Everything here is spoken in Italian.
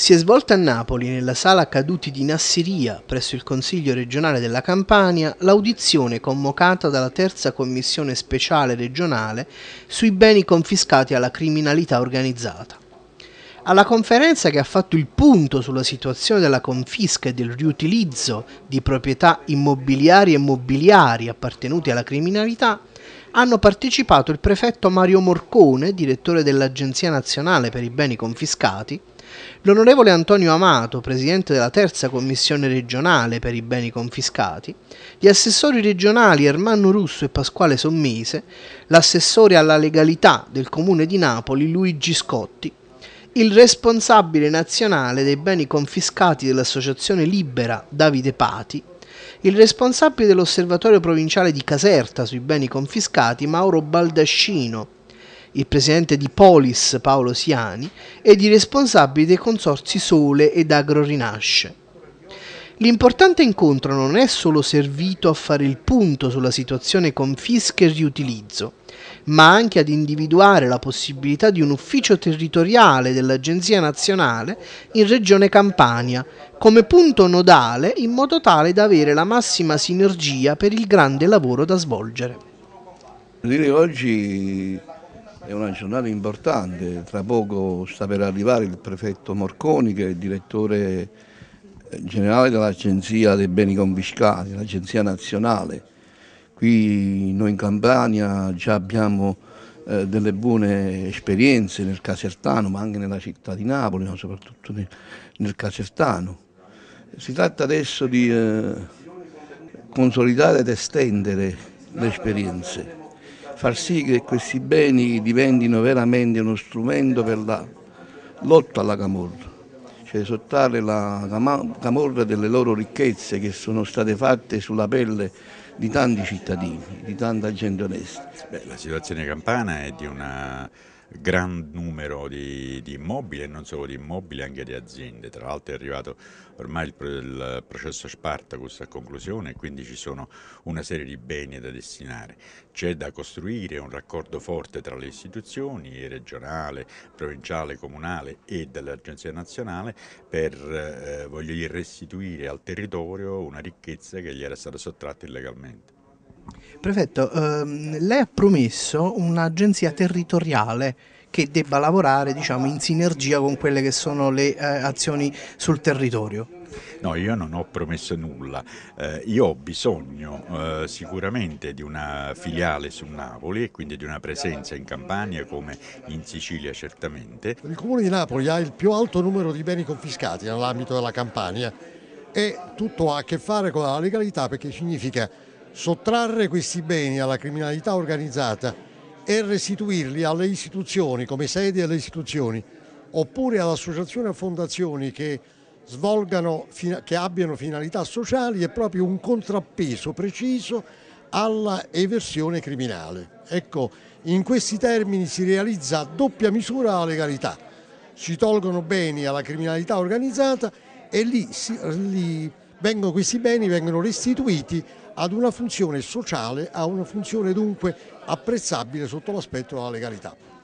si è svolta a Napoli, nella sala Caduti di Nasseria, presso il Consiglio regionale della Campania, l'audizione convocata dalla terza commissione speciale regionale sui beni confiscati alla criminalità organizzata. Alla conferenza che ha fatto il punto sulla situazione della confisca e del riutilizzo di proprietà immobiliari e mobiliari appartenuti alla criminalità, hanno partecipato il prefetto Mario Morcone, direttore dell'Agenzia Nazionale per i Beni Confiscati, L'onorevole Antonio Amato, presidente della terza commissione regionale per i beni confiscati, gli assessori regionali Ermanno Russo e Pasquale Sommise, l'assessore alla legalità del comune di Napoli Luigi Scotti, il responsabile nazionale dei beni confiscati dell'associazione Libera Davide Pati, il responsabile dell'osservatorio provinciale di Caserta sui beni confiscati Mauro Baldascino, il presidente di Polis Paolo Siani ed i responsabili dei consorzi Sole ed Agrorinasce. L'importante incontro non è solo servito a fare il punto sulla situazione confisca e riutilizzo, ma anche ad individuare la possibilità di un ufficio territoriale dell'Agenzia Nazionale in Regione Campania, come punto nodale in modo tale da avere la massima sinergia per il grande lavoro da svolgere. Dire oggi è una giornata importante, tra poco sta per arrivare il prefetto Morconi che è il direttore eh, generale dell'Agenzia dei beni confiscati, l'Agenzia nazionale. Qui noi in Campania già abbiamo eh, delle buone esperienze nel Casertano, ma anche nella città di Napoli, ma soprattutto nel, nel Casertano. Si tratta adesso di eh, consolidare ed estendere le esperienze far sì che questi beni diventino veramente uno strumento per la lotta alla camorra, cioè sottrarre la camorra delle loro ricchezze che sono state fatte sulla pelle di tanti cittadini, di tanta gente onesta. Beh, la situazione campana è di una gran numero di, di immobili e non solo di immobili, anche di aziende. Tra l'altro è arrivato ormai il, il processo Spartacus a conclusione e quindi ci sono una serie di beni da destinare. C'è da costruire un raccordo forte tra le istituzioni regionale, provinciale, comunale e dell'Agenzia Nazionale per eh, voglio dire, restituire al territorio una ricchezza che gli era stata sottratta illegalmente. Prefetto, ehm, lei ha promesso un'agenzia territoriale che debba lavorare diciamo, in sinergia con quelle che sono le eh, azioni sul territorio. No, io non ho promesso nulla. Eh, io ho bisogno eh, sicuramente di una filiale su Napoli e quindi di una presenza in Campania come in Sicilia certamente. Il Comune di Napoli ha il più alto numero di beni confiscati nell'ambito della Campania e tutto ha a che fare con la legalità perché significa Sottrarre questi beni alla criminalità organizzata e restituirli alle istituzioni, come sedi alle istituzioni, oppure all'associazione associazioni e fondazioni che, svolgano, che abbiano finalità sociali è proprio un contrappeso preciso alla eversione criminale. Ecco, in questi termini si realizza a doppia misura la legalità. Si tolgono beni alla criminalità organizzata e lì si... Lì vengono, questi beni vengono restituiti ad una funzione sociale, a una funzione dunque apprezzabile sotto l'aspetto della legalità.